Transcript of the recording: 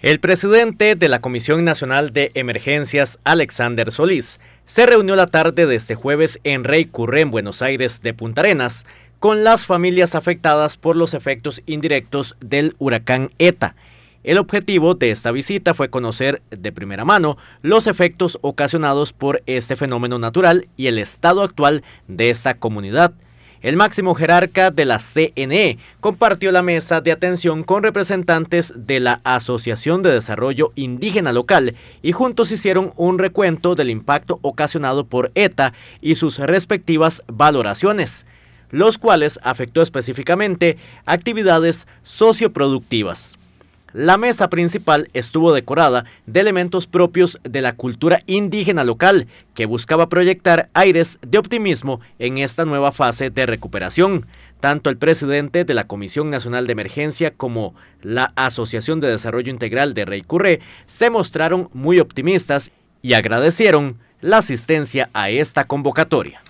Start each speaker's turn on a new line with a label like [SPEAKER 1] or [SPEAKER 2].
[SPEAKER 1] El presidente de la Comisión Nacional de Emergencias, Alexander Solís, se reunió la tarde de este jueves en Rey Curré, en Buenos Aires de Punta Arenas, con las familias afectadas por los efectos indirectos del huracán ETA. El objetivo de esta visita fue conocer de primera mano los efectos ocasionados por este fenómeno natural y el estado actual de esta comunidad. El máximo jerarca de la CNE compartió la mesa de atención con representantes de la Asociación de Desarrollo Indígena Local y juntos hicieron un recuento del impacto ocasionado por ETA y sus respectivas valoraciones, los cuales afectó específicamente actividades socioproductivas. La mesa principal estuvo decorada de elementos propios de la cultura indígena local, que buscaba proyectar aires de optimismo en esta nueva fase de recuperación. Tanto el presidente de la Comisión Nacional de Emergencia como la Asociación de Desarrollo Integral de Rey se mostraron muy optimistas y agradecieron la asistencia a esta convocatoria.